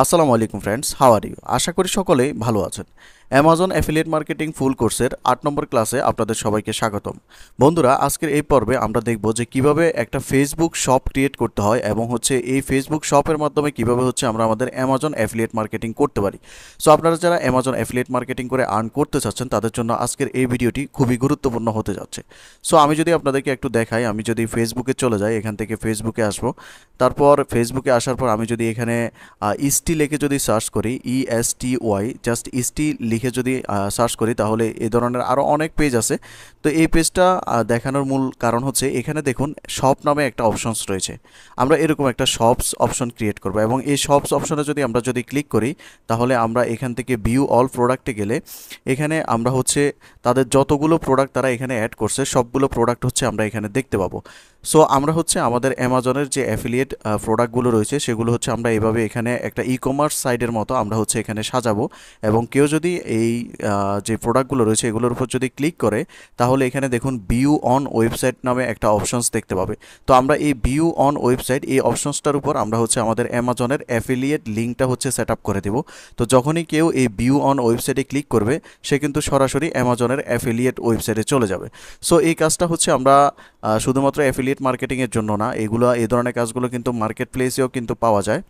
আসসালামু আলাইকুম friends how are you আশা করি সকলেই ভালো আছেন অ্যামাজন অ্যাফিলিয়েট মার্কেটিং ফুল কোর্সের আট নম্বর ক্লাসে আপনাদের সবাইকে স্বাগতম বন্ধুরা আজকের এই পর্বে আমরা দেখব যে কিভাবে একটা ফেসবুক শপ ক্রিয়েট করতে হয় এবং হচ্ছে এই ফেসবুক শপের মাধ্যমে কিভাবে হচ্ছে আমরা আমাদের অ্যামাজন অ্যাফিলিয়েট মার্কেটিং করতে পারি সো আপনারা যারা অ্যামাজন অ্যাফিলিয়েট মার্কেটিং করে আর্ন করতে চাচ্ছেন তাদের জন্য আজকের এই ভিডিওটি খুবই গুরুত্বপূর্ণ হতে যাচ্ছে সো আমি যদি আপনাদেরকে একটু দেখাই আমি যদি ফেসবুকে চলে যাই এখান থেকে ফেসবুকে আসবো তারপর ফেসবুকে আসার পর আমি যদি এখানে ইস্টি e লিখে যদি সার্চ করি E S T Y just ইস্টি লিখে যদি সার্চ করি তাহলে এ ধরনের আরও অনেক পেজ আছে তো এই পেজটা দেখানোর মূল কারণ হচ্ছে এখানে দেখুন শপ নামে একটা অপশনস রয়েছে আমরা এরকম একটা শপস অপশন ক্রিয়েট করব এবং এই শপস অপশনে যদি আমরা যদি ক্লিক করি তাহলে আমরা এখান থেকে ভিউ অল প্রোডাক্টে গেলে এখানে আমরা হচ্ছে তাদের যতগুলো প্রোডাক্ট তারা এখানে অ্যাড করছে সবগুলো প্রোডাক্ট হচ্ছে আমরা এখানে দেখতে পাবো সো আমরা হচ্ছে আমাদের অ্যামাজনের যে অ্যাফিলিয়েট প্রোডাক্টগুলো রয়েছে সেগুলো হচ্ছে আমরা এভাবে এখানে একটা ই কমার্স সাইডের মতো আমরা হচ্ছে এখানে সাজাবো এবং কেউ যদি এই যে প্রোডাক্টগুলো রয়েছে এগুলোর উপর যদি ক্লিক করে তাহলে এখানে দেখুন বিউ অন ওয়েবসাইট নামে একটা অপশনস দেখতে পাবে তো আমরা এই বিউ অন ওয়েবসাইট এই অপশনসটার উপর আমরা হচ্ছে আমাদের অ্যামাজনের অ্যাফিলিয়েট লিঙ্কটা হচ্ছে সেট আপ করে দেব তো যখনই কেউ এই বিউ অন ওয়েবসাইটে ক্লিক করবে সে কিন্তু সরাসরি অ্যামাজনের অ্যাফিলিয়েট ওয়েবসাইটে চলে যাবে সো এই কাজটা হচ্ছে আমরা শুধুমাত্র অ্যাফিলিয়েট মার্কেটিংয়ের জন্য না এগুলো এই ধরনের কাজগুলো কিন্তু মার্কেট প্লেসেও কিন্তু পাওয়া যায়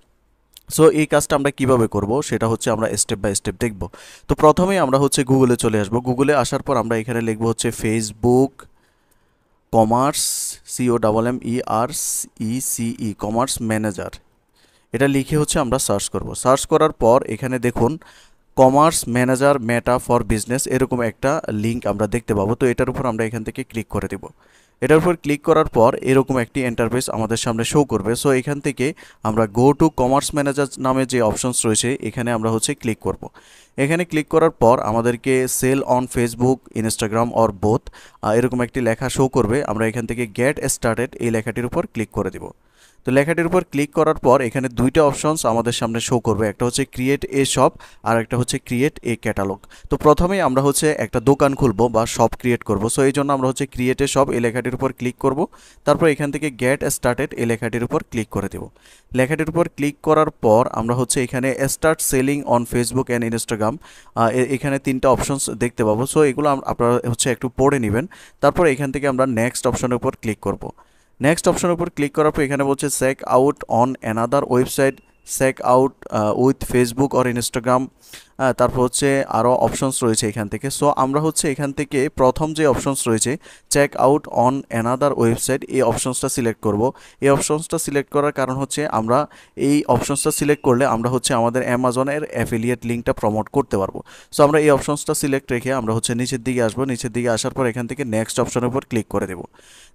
সো এই কাজটা আমরা কিভাবে করব সেটা হচ্ছে আমরা স্টেপ বাই স্টেপ দেখব তো প্রথমেই আমরা হচ্ছে গুগলে চলে আসব গুগলে আসার পর আমরা এখানে লিখব হচ্ছে Facebook commerce C O double M E R E C E commerce manager এটা লিখে হচ্ছে আমরা সার্চ করব সার্চ করার পর এখানে দেখুন commerce manager Meta for business এরকম একটা লিঙ্ক আমরা দেখতে পাবো তো এটার উপর আমরা এখান থেকে ক্লিক করে দেবো এটার উপর ক্লিক করার পর এরকম একটি ইন্টারফেস আমাদের সামনে শো করবে সো এখান থেকে আমরা গো টু কমার্স ম্যানেজার নামে যে অপশনস রয়েছে এখানে আমরা হচ্ছে ক্লিক করব। এখানে ক্লিক করার পর আমাদেরকে sell on Facebook Instagram or both এরকম একটি লেখা শো করবে আমরা এখান থেকে গেট স্টার্টেড এই লেখাটির উপর ক্লিক করে দেবো তো লেখাটির উপর ক্লিক করার পর এখানে দুইটা অপশনস আমাদের সামনে শো করবে একটা হচ্ছে ক্রিয়েট এ শপ আর একটা হচ্ছে ক্রিয়েট এ ক্যাটালগ তো প্রথমেই আমরা হচ্ছে একটা দোকান খুলবো বা শপ ক্রিয়েট করব সো এই জন্য আমরা হচ্ছে ক্রিয়েট এ শপ এ লেখাটির উপর ক্লিক করব তারপর এখান থেকে গেট স্টার্টেড এ লেখাটির উপর ক্লিক করে দেব লেখাটির উপর ক্লিক করার পর আমরা হচ্ছে এখানে start selling on Facebook and Instagram এখানে তিনটা অপশনস দেখতে পাবো সো এগুলো আপনারা হচ্ছে একটু পড়ে নেবেন তারপর এখান থেকে আমরা নেক্সট অপশনের উপর ক্লিক করবো নেক্সট অপশনের উপর ক্লিক করার পর এখানে বলছে check out on another website check out with Facebook or Instagram তারপর হচ্ছে আরও অপশনস রয়েছে এখান থেকে সো আমরা হচ্ছে এখান থেকে প্রথম যে অপশনস রয়েছে check out on another website এই অপশনসটা সিলেক্ট করব এই অপশনসটা সিলেক্ট করার কারণ হচ্ছে আমরা এই অপশনসটা সিলেক্ট করলে আমরা হচ্ছে আমাদের অ্যামাজনের অ্যাফিলিয়েট লিঙ্কটা প্রমোট করতে পারবো সো আমরা এই অপশনসটা সিলেক্ট রেখে আমরা হচ্ছে নিচের দিকে আসবো নিচের দিকে আসার পর এখান থেকে নেক্সট অপশনের উপর ক্লিক করে দেবো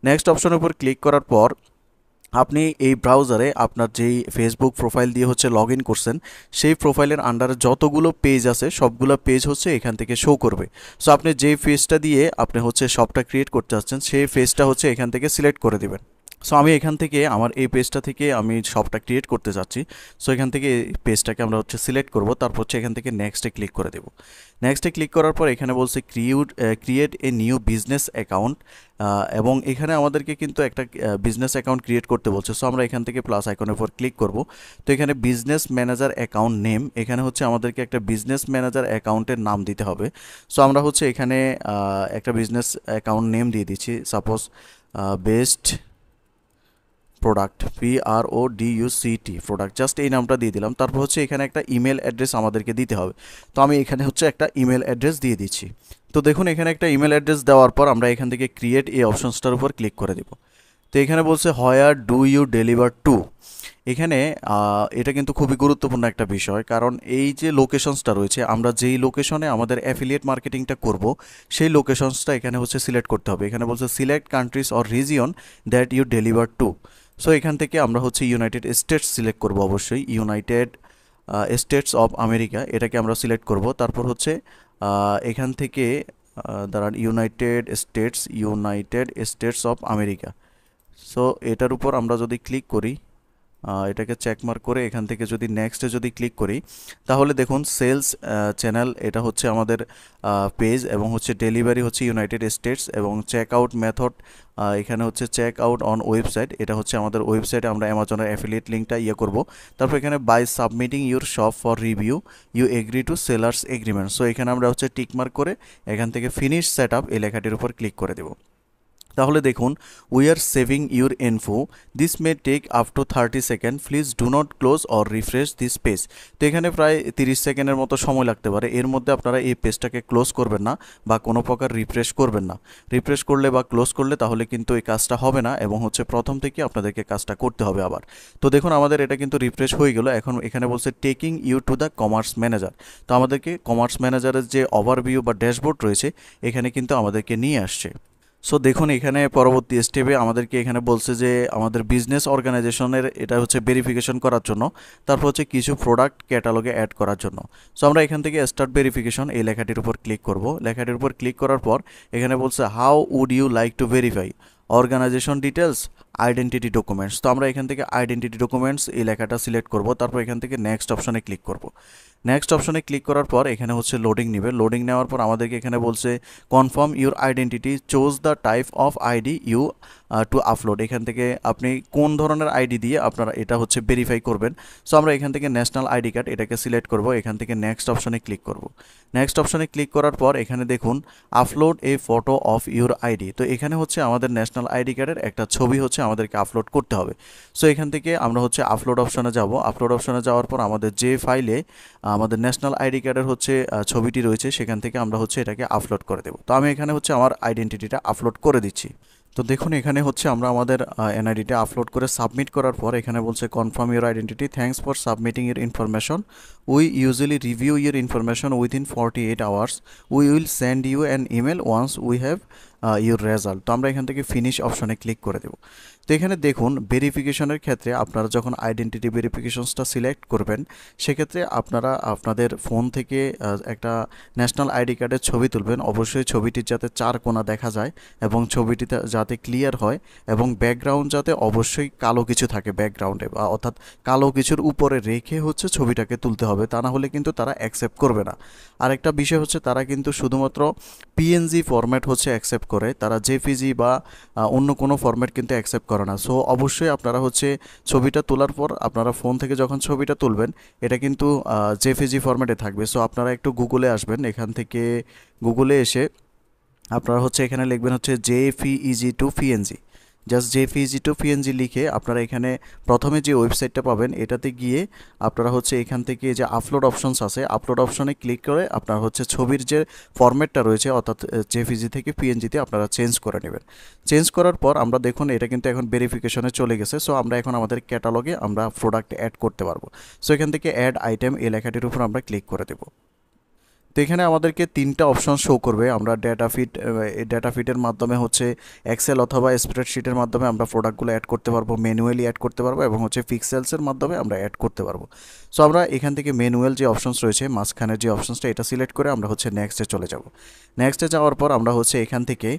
নেক্সট অপশনের উপর ক্লিক করার পর আপনি এই ব্রাউজারে আপনার যেই ফেসবুক প্রোফাইল দিয়ে হচ্ছে লগ ইন করছেন সেই প্রোফাইলের আন্ডারে যতগুলো পেজ আছে সবগুলো পেজ হচ্ছে এখান থেকে শো করবে সো আপনি যেই ফেজটা দিয়ে আপনি হচ্ছে শপটা ক্রিয়েট করতে চাচ্ছেন সেই ফেজটা হচ্ছে এখান থেকে সিলেক্ট করে দেবেন সো আমি এখান থেকে আমার এই পেজটা থেকে আমি সবটা ক্রিয়েট করতে চাচ্ছি সো এখান থেকে পেজটাকে আমরা হচ্ছে সিলেক্ট করব তারপর হচ্ছে এখান থেকে নেক্সটে ক্লিক করে দেব নেক্সটে ক্লিক করার পর এখানে বলছে ক্রিউড create a new business account এবং এখানে আমাদেরকে কিন্তু একটা বিজনেস অ্যাকাউন্ট ক্রিয়েট করতে বলছে সো আমরা এখান থেকে প্লাস আইকনের উপর ক্লিক করব তো এখানে বিজনেস ম্যানেজার অ্যাকাউন্ট নেম এখানে হচ্ছে আমাদেরকে একটা বিজনেস ম্যানেজার অ্যাকাউন্টের নাম দিতে হবে সো আমরা হচ্ছে এখানে একটা বিজনেস অ্যাকাউন্ট নেম দিয়ে দিচ্ছি suppose best product P R O D U C T product just এই নামটা দিয়ে দিলাম তারপর হচ্ছে এখানে একটা ইমেল অ্যাড্রেস আমাদেরকে দিতে হবে তো আমি এখানে হচ্ছে একটা ইমেল অ্যাড্রেস দিয়ে দিচ্ছি তো দেখুন এখানে একটা ইমেল অ্যাড্রেস দেওয়ার পর আমরা এখান থেকে ক্রিয়েট এই অপশনসটার উপর ক্লিক করে দেব তো এখানে বলছে are do you deliver to এখানে এটা কিন্তু খুবই গুরুত্বপূর্ণ একটা বিষয় কারণ এই যে লোকেশনসটা রয়েছে আমরা যেই লোকেশনে আমাদের অ্যাফিলিয়েট মার্কেটিংটা করব সেই লোকেশনসটা এখানে হচ্ছে সিলেক্ট করতে হবে এখানে বলছে select countries or region that you deliver to so এখান থেকে আমরা হচ্ছে ইউনাইটেড স্টেটস সিলেক্ট করব অবশ্যই ইউনাইটেড স্টেটস অফ আমেরিকা এটাকে আমরা সিলেক্ট করব তারপর হচ্ছে এখান থেকে দাঁড়ান United States United States of America so এটার উপর আমরা যদি ক্লিক করি এটাকে চেকমার্ক করে এখান থেকে যদি নেক্সটে যদি ক্লিক করি তাহলে দেখুন সেলস চ্যানেল এটা হচ্ছে আমাদের পেজ এবং হচ্ছে ডেলিভারি হচ্ছে ইউনাইটেড স্টেটস এবং চেক আউট মেথড এখানে হচ্ছে চেক আউট অন ওয়েবসাইট এটা হচ্ছে আমাদের ওয়েবসাইটে আমরা অ্যামাজনের অ্যাফিলিয়েট লিঙ্কটা ইয়ে করব তারপর এখানে by submitting your shop for review you agree to sellers agreement so এখানে আমরা হচ্ছে টিকমার্ক করে এখান থেকে ফিনিশ সেট আপ এই লেখাটির উপর ক্লিক করে দেবো তাহলে দেখুন we are saving your info this may take up to thirty second please do not close or refresh this page তো এখানে প্রায় তিরিশ সেকেন্ডের মতো সময় লাগতে পারে এর মধ্যে আপনারা এই পেজটাকে ক্লোজ করবেন না বা কোনো প্রকার রিফ্রেশ করবেন না রিফ্রেশ করলে বা ক্লোজ করলে তাহলে কিন্তু এই কাজটা হবে না এবং হচ্ছে প্রথম থেকে আপনাদেরকে কাজটা করতে হবে আবার তো দেখুন আমাদের এটা কিন্তু রিফ্রেশ হয়ে গেল এখন এখানে বলছে taking you to the commerce manager তো আমাদেরকে কমার্স ম্যানেজারের যে ওভারভিউ বা ড্যাশবোর্ড রয়েছে এখানে কিন্তু আমাদেরকে নিয়ে আসছে সো দেখুন এখানে পরবর্তী স্টেপে আমাদেরকে এখানে বলছে যে আমাদের বিজনেস অর্গানাইজেশনের এটা হচ্ছে ভেরিফিকেশন করার জন্য তারপর হচ্ছে কিছু প্রোডাক্ট ক্যাটালগে অ্যাড করার জন্য সো আমরা এখান থেকে স্টার্ট ভেরিফিকেশন এই লেখাটির উপর ক্লিক করব লেখাটির উপর ক্লিক করার পর এখানে বলছে how would you like to verify organisation details identity documents তো আমরা এখান থেকে আইডেন্টিটি ডকুমেন্টস এই লেখাটা সিলেক্ট করব তারপর এখান থেকে নেক্সট অপশনে ক্লিক করব নেক্সট অপশনে ক্লিক করার পর এখানে হচ্ছে লোডিং নেবে লোডিং নেওয়ার পর আমাদেরকে এখানে বলছে confirm your identity choose the type of ID you to upload এখান থেকে আপনি কোন ধরনের আইডি দিয়ে আপনারা এটা হচ্ছে ভেরিফাই করবেন সো আমরা এখান থেকে ন্যাশনাল আইডি কার্ড এটাকে সিলেক্ট করব এখান থেকে নেক্সট অপশনে ক্লিক করব নেক্সট অপশনে ক্লিক করার পর এখানে দেখুন upload a photo of your ID তো এখানে হচ্ছে আমাদের ন্যাশনাল আইডি কার্ডের একটা ছবি হচ্ছে আমাদেরকে আপলোড করতে হবে সো এখান থেকে আমরা হচ্ছে আপলোড অপশনে যাব আপলোড অপশনে যাওয়ার পর আমাদের যে ফাইলে আমাদের ন্যাশনাল আইডি কার্ডের হচ্ছে ছবিটি রয়েছে সেখান থেকে আমরা হচ্ছে এটাকে আপলোড করে দেবো তো আমি এখানে হচ্ছে আমার আইডেন্টিটিটা আপলোড করে দিচ্ছি তো দেখুন এখানে হচ্ছে আমরা আমাদের এনআইডিটা আপলোড করে সাবমিট করার পর এখানে বলছে confirm your identity thanks for submitting your information we usually review your information within forty eight hours we will send you an email once we have your result তো আমরা এখান থেকে ফিনিশ অপশনে ক্লিক করে দেবো তো এখানে দেখুন ভেরিফিকেশনের ক্ষেত্রে আপনারা যখন আইডেন্টিটি ভেরিফিকেশনসটা সিলেক্ট করবেন সেক্ষেত্রে আপনারা আপনাদের ফোন থেকে একটা ন্যাশনাল আইডি কার্ডের ছবি তুলবেন অবশ্যই ছবিটি যাতে চার কোনা দেখা যায় এবং ছবিটিতে যাতে ক্লিয়ার হয় এবং ব্যাকগ্রাউন্ড যাতে অবশ্যই কালো কিছু থাকে ব্যাকগ্রাউন্ডে বা অর্থাৎ কালো কিছুর উপরে রেখে হচ্ছে ছবিটাকে তুলতে হবে তা না হলে কিন্তু তারা অ্যাকসেপ্ট করবে না আরেকটা বিষয় হচ্ছে তারা কিন্তু শুধুমাত্র পিএনজি ফরম্যাট হচ্ছে অ্যাকসেপ্ট করে তারা জেপিজি বা অন্য কোনো ফরম্যাট কিন্তু অ্যাকসেপ্ট করে না সো অবশ্যই আপনারা হচ্ছে ছবিটা তোলার পর আপনারা ফোন থেকে যখন ছবিটা তুলবেন এটা কিন্তু জেফিজি ফরম্যাটে থাকবে সো আপনারা একটু গুগলে আসবেন এখান থেকে গুগলে এসে আপনারা হচ্ছে এখানে লিখবেন হচ্ছে easy to PNG just PG to PNG লিখে আপনারা এখানে প্রথমে যে ওয়েবসাইটটা পাবেন এটাতে গিয়ে আপনারা হচ্ছে এখান থেকে যে আপলোড অপশনস আছে আপলোড অপশনে ক্লিক করে আপনার হচ্ছে ছবির যে ফরম্যাটটা রয়েছে অর্থাৎ জেপিজি থেকে পিএনজিতে আপনারা চেঞ্জ করে নেবেন চেঞ্জ করার পর আমরা দেখুন এটা কিন্তু এখন ভেরিফিকেশনে চলে গেছে সো আমরা এখন আমাদের ক্যাটালগে আমরা প্রোডাক্ট অ্যাড করতে পারবো সো এখান থেকে অ্যাড আইটেম এই লেখাটির উপর আমরা ক্লিক করে দেবো তো এখানে আমাদেরকে তিনটা অপশন শো করবে আমরা ডেটা ফিট ডেটা ফিটের মাধ্যমে হচ্ছে এক্সেল অথবা স্প্রেডশিটের মাধ্যমে আমরা প্রোডাক্টগুলো অ্যাড করতে পারবো ম্যানুয়ালি অ্যাড করতে পারবো এবং হচ্ছে ফিক্সেলসের মাধ্যমে আমরা অ্যাড করতে পারবো সো আমরা এখান থেকে ম্যানুয়াল যে অপশনস রয়েছে মাঝখানের যে অপশনসটা এটা সিলেক্ট করে আমরা হচ্ছে নেক্সটে চলে যাব নেক্সটে যাওয়ার পর আমরা হচ্ছে এখান থেকে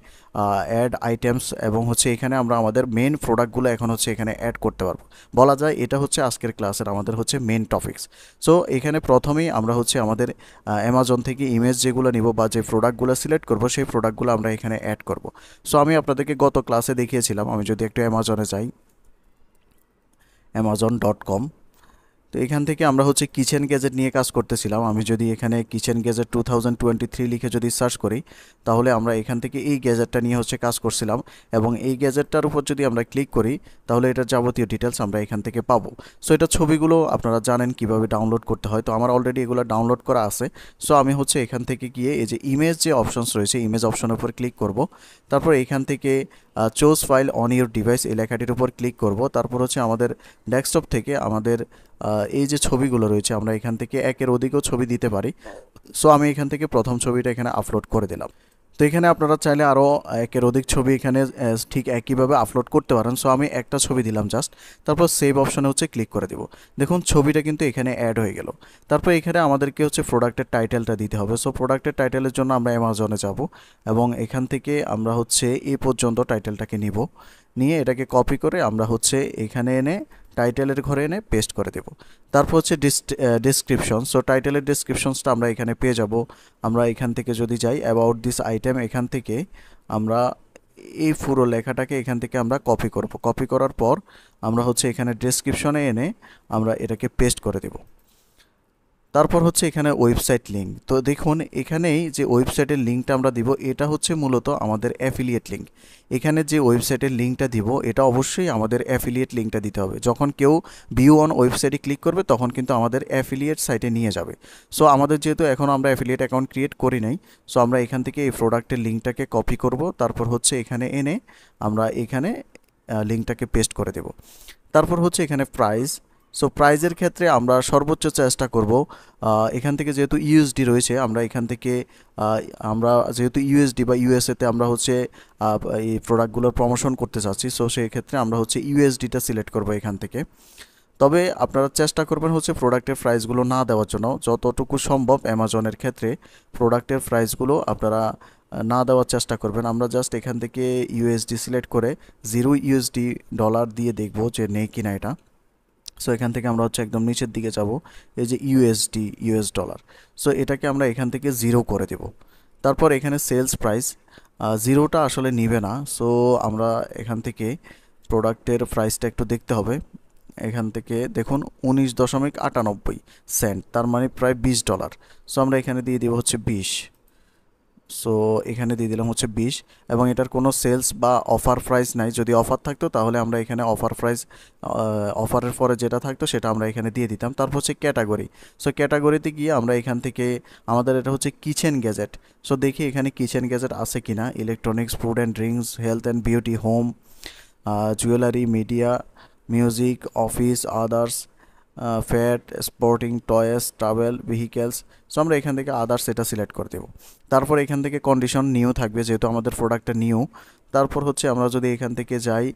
অ্যাড আইটেমস এবং হচ্ছে এখানে আমরা আমাদের মেন প্রোডাক্টগুলো এখন হচ্ছে এখানে অ্যাড করতে পারবো বলা যায় এটা হচ্ছে আজকের ক্লাসের আমাদের হচ্ছে মেন টপিকস সো এখানে প্রথমেই আমরা হচ্ছে আমাদের অ্যামাজন থেকে ইমেজ যেগুলো নিব বা যে প্রোডাক্টগুলো সিলেক্ট করব সেই প্রোডাক্টগুলো আমরা এখানে অ্যাড করব সো আমি আপনাদেরকে গত ক্লাসে দেখিয়েছিলাম আমি যদি একটু অ্যামাজনে যাই অ্যামাজন ডট কম তো এখান থেকে আমরা হচ্ছে কিচেন গ্যাজেট নিয়ে কাজ করতেছিলাম আমি যদি এখানে kitchen gadget two thousand twenty three লিখে যদি সার্চ করি তাহলে আমরা এখান থেকে এই গ্যাজেটটা নিয়ে হচ্ছে কাজ করছিলাম এবং এই গ্যাজেটটার উপর যদি আমরা ক্লিক করি তাহলে এটার যাবতীয় ডিটেলস আমরা এখান থেকে পাবো সো এটা ছবিগুলো আপনারা জানেন কিভাবে ডাউনলোড করতে হয় তো আমার অলরেডি এগুলো ডাউনলোড করা আছে সো আমি হচ্ছে এখান থেকে গিয়ে এই যে ইমেজ যে অপশানস রয়েছে ইমেজ অপশনের উপর ক্লিক করব তারপর এখান থেকে choose file on your device এই লেখাটির উপর ক্লিক করব তারপর হচ্ছে আমাদের ডেস্কটপ থেকে আমাদের এই যে ছবিগুলো রয়েছে আমরা এখান থেকে একের অধিকও ছবি দিতে পারি সো আমি এখান থেকে প্রথম ছবিটা এখানে আপলোড করে দিলাম তো এখানে আপনারা চাইলে আরও একের অধিক ছবি এখানে ঠিক একইভাবে আপলোড করতে পারেন সো আমি একটা ছবি দিলাম জাস্ট তারপর সেভ অপশানে হচ্ছে ক্লিক করে দিব দেখুন ছবিটা কিন্তু এখানে অ্যাড হয়ে গেল তারপর এখানে আমাদেরকে হচ্ছে প্রোডাক্টের টাইটেলটা দিতে হবে সো প্রোডাক্টের টাইটেলের জন্য আমরা অ্যামাজনে যাব এবং এখান থেকে আমরা হচ্ছে এ পর্যন্ত টাইটেলটাকে নিব নিয়ে এটাকে কপি করে আমরা হচ্ছে এখানে এনে টাইটেলের ঘরে এনে পেস্ট করে দেব তারপর হচ্ছে ডিসক্রিপশন সো টাইটেলের ডিসক্রিপশনসটা আমরা এখানে পেয়ে যাব আমরা এখান থেকে যদি যাই অ্যাবাউট দিস আইটেম এখান থেকে আমরা এই পুরো লেখাটাকে এখান থেকে আমরা কপি করব কপি করার পর আমরা হচ্ছে এখানে ডেসক্রিপশনে এনে আমরা এটাকে পেস্ট করে দেবো তারপর হচ্ছে এখানে ওয়েবসাইট লিঙ্ক তো দেখুন এখানেই যে ওয়েবসাইটের লিঙ্কটা আমরা দিব এটা হচ্ছে মূলত আমাদের অ্যাফিলিয়েট লিঙ্ক এখানে যে ওয়েবসাইটের লিঙ্কটা দিব এটা অবশ্যই আমাদের অ্যাফিলিয়েট লিঙ্কটা দিতে হবে যখন কেউ ভিউ অন ওয়েবসাইটে ক্লিক করবে তখন কিন্তু আমাদের অ্যাফিলিয়েট সাইটে নিয়ে যাবে সো আমাদের যেহেতু এখন আমরা অ্যাফিলিয়েট অ্যাকাউন্ট ক্রিয়েট করি নাই সো আমরা এখান থেকে এই প্রোডাক্টের লিঙ্কটাকে কপি করব তারপর হচ্ছে এখানে এনে আমরা এখানে লিঙ্কটাকে পেস্ট করে দেব তারপর হচ্ছে এখানে প্রাইস সো প্রাইজের ক্ষেত্রে আমরা সর্বোচ্চ চেষ্টা করব এখান থেকে যেহেতু ইউএসডি রয়েছে আমরা এখান থেকে আমরা যেহেতু ইউএসডি বা ইউএসএতে আমরা হচ্ছে এই প্রোডাক্টগুলোর প্রমোশন করতে চাচ্ছি সো সেই ক্ষেত্রে আমরা হচ্ছে ইউএসডিটা সিলেক্ট করব এখান থেকে তবে আপনারা চেষ্টা করবেন হচ্ছে প্রোডাক্টের প্রাইসগুলো না দেওয়ার জন্য যতটুকু সম্ভব অ্যামাজনের ক্ষেত্রে প্রোডাক্টের প্রাইসগুলো আপনারা না দেওয়ার চেষ্টা করবেন আমরা জাস্ট এখান থেকে ইউএসডি সিলেক্ট করে জিরো ইউএসডি ডলার দিয়ে দেখব যে নেই কিনা এটা সো এখান থেকে আমরা হচ্ছে একদম নিচের দিকে যাব এই যে ইউএসডি ইউএস ডলার সো এটাকে আমরা এখান থেকে জিরো করে দেব তারপর এখানে সেলস প্রাইস জিরোটা আসলে নিবে না সো আমরা এখান থেকে প্রোডাক্টের প্রাইসটা একটু দেখতে হবে এখান থেকে দেখুন উনিশ দশমিক আটানব্বই সেন্ট তার মানে প্রায় বিশ ডলার সো আমরা এখানে দিয়ে দেবো হচ্ছে বিশ সো এখানে দিয়ে দিলাম হচ্ছে বিশ এবং এটার কোনো সেলস বা অফার প্রাইস নাই যদি অফার থাকতো তাহলে আমরা এখানে অফার প্রাইস অফারের পরে যেটা থাকতো সেটা আমরা এখানে দিয়ে দিতাম তারপর হচ্ছে ক্যাটাগরি সো ক্যাটাগরিতে গিয়ে আমরা এখান থেকে আমাদের এটা হচ্ছে কিচেন গ্যাজেট সো দেখি এখানে কিচেন গ্যাজেট আছে কি না electronics food and drinks health and beauty home jewellery media music office others pet sporting toys travel vehicles so আমরা এখান থেকে আদার্স এটা সিলেক্ট করে দেবো তারপর এখান থেকে কন্ডিশন নিউ থাকবে যেহেতু আমাদের প্রোডাক্টটা নিউ তারপর হচ্ছে আমরা যদি এখান থেকে যাই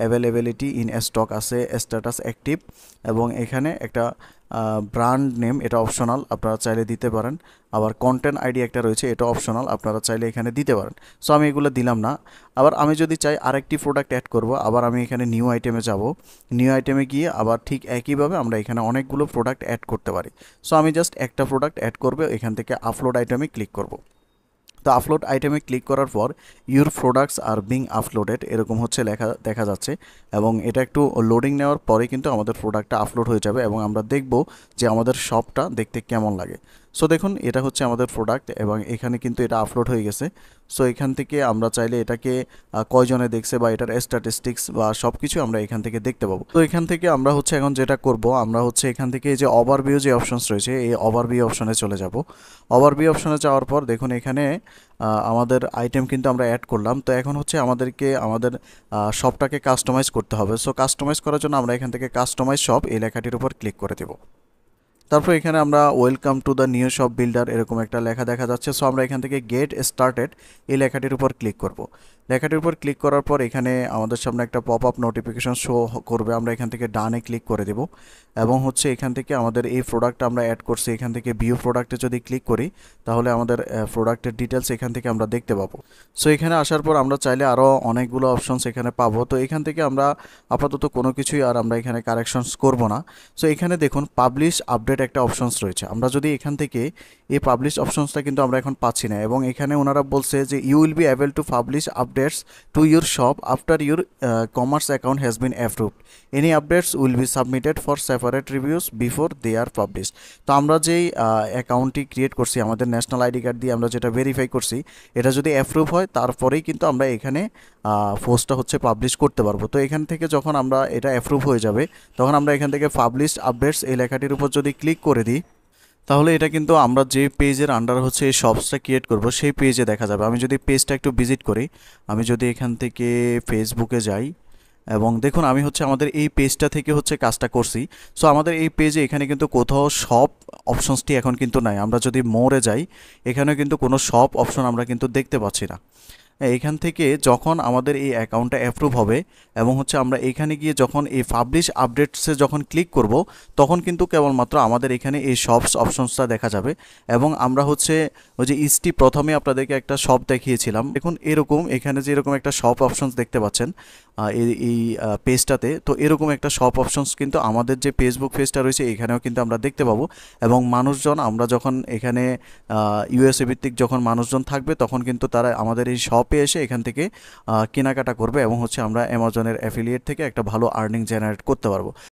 অ্যাভেলেবিলিটি ইন স্টক আছে স্ট্যাটাস অ্যাক্টিভ এবং এখানে একটা ব্র্যান্ড নেম এটা অপশনাল আপনারা চাইলে দিতে পারেন আবার কন্টেন্ট আইডি একটা রয়েছে এটা অপশনাল আপনারা চাইলে এখানে দিতে পারেন সো আমি এগুলো দিলাম না আবার আমি যদি চাই আরেকটি প্রোডাক্ট অ্যাড করব আবার আমি এখানে নিউ আইটেমে যাব নিউ আইটেমে গিয়ে আবার ঠিক একইভাবে আমরা এখানে অনেকগুলো প্রোডাক্ট অ্যাড করতে পারি সো আমি জাস্ট একটা প্রোডাক্ট অ্যাড করবে এখান থেকে আপলোড আইটেমে ক্লিক করব তো আপলোড আইটেমে ক্লিক করার পর your products are being uploaded এরকম হচ্ছে লেখা দেখা যাচ্ছে এবং এটা একটু লোডিং নেওয়ার পরে কিন্তু আমাদের প্রোডাক্টটা আপলোড হয়ে যাবে এবং আমরা দেখব যে আমাদের শপটা দেখতে কেমন লাগে সো দেখুন এটা হচ্ছে আমাদের প্রোডাক্ট এবং এখানে কিন্তু এটা আপলোড হয়ে গেছে সো এখান থেকে আমরা চাইলে এটাকে কয়জনে দেখছে বা এটার স্ট্যাটিস্টিক্স বা সব কিছু আমরা এখান থেকে দেখতে পাবো তো এখান থেকে আমরা হচ্ছে এখন যেটা করব আমরা হচ্ছে এখান থেকে যে ওভারভিউ যে অপশনস রয়েছে এই ওভারভিউ অপশনে চলে যাব ওভারভিউ অপশনে যাওয়ার পর দেখুন এখানে আমাদের আইটেম কিন্তু আমরা অ্যাড করলাম তো এখন হচ্ছে আমাদেরকে আমাদের শপটাকে কাস্টমাইজ করতে হবে সো কাস্টমাইজ করার জন্য আমরা এখান থেকে কাস্টমাইজ শপ এই লেখাটির উপর ক্লিক করে দেবো তারপর এখানে আমরা welcome to the new shop builder এরকম একটা লেখা দেখা যাচ্ছে সো আমরা এখান থেকে গেট স্টার্টেড এই লেখাটির উপর ক্লিক করব লেখাটির উপর ক্লিক করার পর এখানে আমাদের সামনে একটা পপ আপ নোটিফিকেশান শো করবে আমরা এখান থেকে ডানে ক্লিক করে দেব এবং হচ্ছে এখান থেকে আমাদের এই প্রোডাক্ট আমরা অ্যাড করছি এখান থেকে ভিউ প্রোডাক্টে যদি ক্লিক করি তাহলে আমাদের প্রোডাক্টের ডিটেলস এখান থেকে আমরা দেখতে পাবো সো এখানে আসার পর আমরা চাইলে আরও অনেকগুলো অপশনস এখানে পাবো তো এখান থেকে আমরা আপাতত কোনো কিছুই আর আমরা এখানে কারেকশনস করব না সো এখানে দেখুন পাবলিশ আপডেট একটা অপশনস রয়েছে আমরা যদি এখান থেকে এই পাবলিশ অপশনসটা কিন্তু আমরা এখন পাচ্ছি না এবং এখানে ওনারা বলছে যে you will be able to publish update updates to your shop after your uh, commerce account has been approved. Any updates will be submitted for separate reviews before they are published. তো আমরা যেই অ্যাকাউন্টটি uh, create করছি আমাদের national ID card দিয়ে আমরা যেটা verify করছি এটা যদি অ্যাপ্রুভ হয় তারপরেই কিন্তু আমরা এখানে পোস্টটা uh, হচ্ছে পাবলিশ করতে পারবো তো এখান থেকে যখন আমরা এটা অ্যাপ্রুভ হয়ে যাবে তখন আমরা এখান থেকে পাবলিশ আপডেটস এই লেখাটির উপর যদি ক্লিক করে দিই তাহলে এটা কিন্তু আমরা যে পেজের আন্ডার হচ্ছে এই শপসটা ক্রিয়েট করব সেই পেজে দেখা যাবে আমি যদি পেজটা একটু ভিজিট করি আমি যদি এখান থেকে ফেসবুকে যাই এবং দেখুন আমি হচ্ছে আমাদের এই পেজটা থেকে হচ্ছে কাজটা করছি সো আমাদের এই পেজে এখানে কিন্তু কোথাও সব অপশনসটি এখন কিন্তু নাই আমরা যদি মোড়ে যাই এখানে কিন্তু কোনো সব অপশন আমরা কিন্তু দেখতে পাচ্ছি না এখান থেকে যখন আমাদের এই অ্যাকাউন্টটা অ্যাপ্রুভ হবে এবং হচ্ছে আমরা এখানে গিয়ে যখন এই পাবলিশ আপডেটসে যখন ক্লিক করব তখন কিন্তু কেবলমাত্র আমাদের এখানে এই শপস অপশনসটা দেখা যাবে এবং আমরা হচ্ছে ওই যে ইস্টি প্রথমে আপনাদেরকে একটা শপ দেখিয়েছিলাম এখন এরকম এখানে যে এরকম একটা শপ অপশনস দেখতে পাচ্ছেন এই পেজটাতে তো এরকম একটা শপ অপশনস কিন্তু আমাদের যে ফেসবুক পেজটা রয়েছে এখানেও কিন্তু আমরা দেখতে পাবো এবং মানুষজন আমরা যখন এখানে ইউএসএ ভিত্তিক যখন মানুষজন থাকবে তখন কিন্তু তারা আমাদের এই শপ শপে এসে এখান থেকে কেনাকাটা করবে এবং হচ্ছে আমরা অ্যামাজনের অ্যাফিলিয়েট থেকে একটা ভালো আর্নিং জেনারেট করতে পারবো